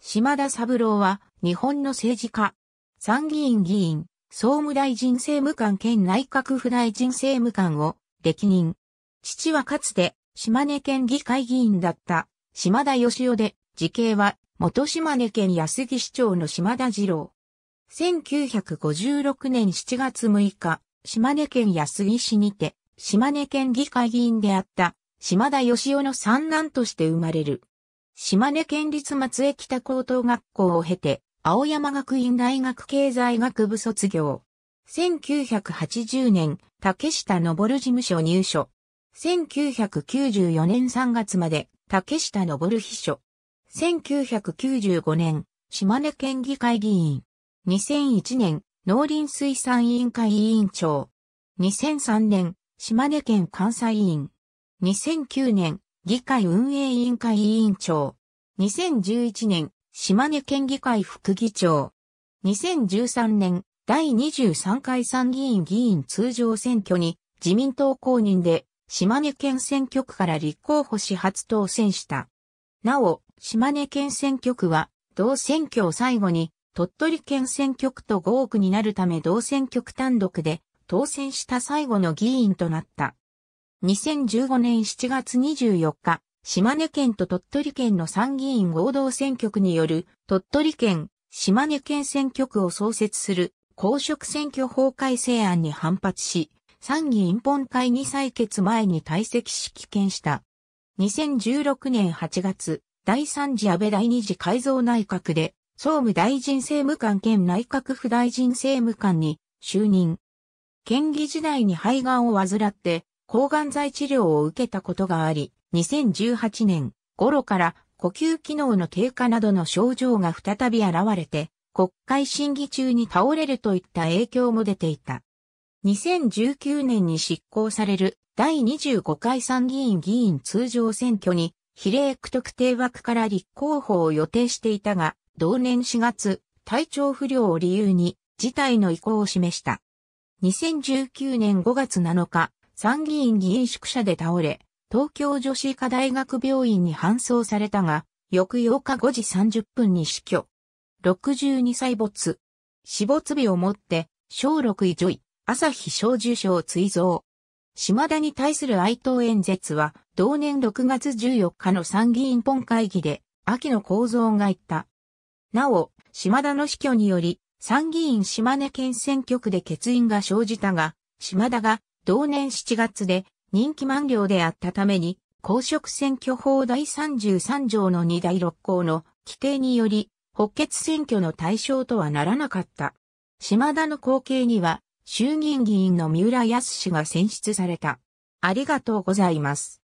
島田三郎は、日本の政治家、参議院議員、総務大臣政務官兼内閣府大臣政務官を歴任。父はかつて島根県議会議員だった島田義雄で、時系は元島根県安木市長の島田二郎。1956年7月6日、島根県安木市にて、島根県議会議員であった島田義雄の三男として生まれる。島根県立松江北高等学校を経て、青山学院大学経済学部卒業。1980年、竹下登事務所入所。1994年3月まで、竹下登秘書。1995年、島根県議会議員。2001年、農林水産委員会委員長。2003年、島根県監査委員。2009年、議会運営委員会委員長。2011年、島根県議会副議長。2013年、第23回参議院議員通常選挙に自民党公認で島根県選挙区から立候補し初当選した。なお、島根県選挙区は同選挙を最後に鳥取県選挙区と合区になるため同選挙区単独で当選した最後の議員となった。2015年7月24日、島根県と鳥取県の参議院合同選挙区による鳥取県、島根県選挙区を創設する公職選挙法改正案に反発し、参議院本会議採決前に退席し棄権した。2016年8月、第3次安倍第2次改造内閣で、総務大臣政務官兼内閣府大臣政務官に就任。県議時代に肺がんを患って、抗がん剤治療を受けたことがあり、2018年頃から呼吸機能の低下などの症状が再び現れて、国会審議中に倒れるといった影響も出ていた。2019年に執行される第25回参議院議員通常選挙に比例区特定枠から立候補を予定していたが、同年4月、体調不良を理由に、事態の意向を示した。2019年5月7日、参議院議員宿舎で倒れ、東京女子医科大学病院に搬送されたが、翌8日5時30分に死去。62歳没。死没日をもって、小6位女医、朝日小受賞追贈。島田に対する哀悼演説は、同年6月14日の参議院本会議で、秋野構造が言った。なお、島田の死去により、参議院島根県選挙区で欠員が生じたが、島田が同年7月で任期満了であったために、公職選挙法第33条の2第6項の規定により、補欠選挙の対象とはならなかった。島田の後継には、衆議院議員の三浦康氏が選出された。ありがとうございます。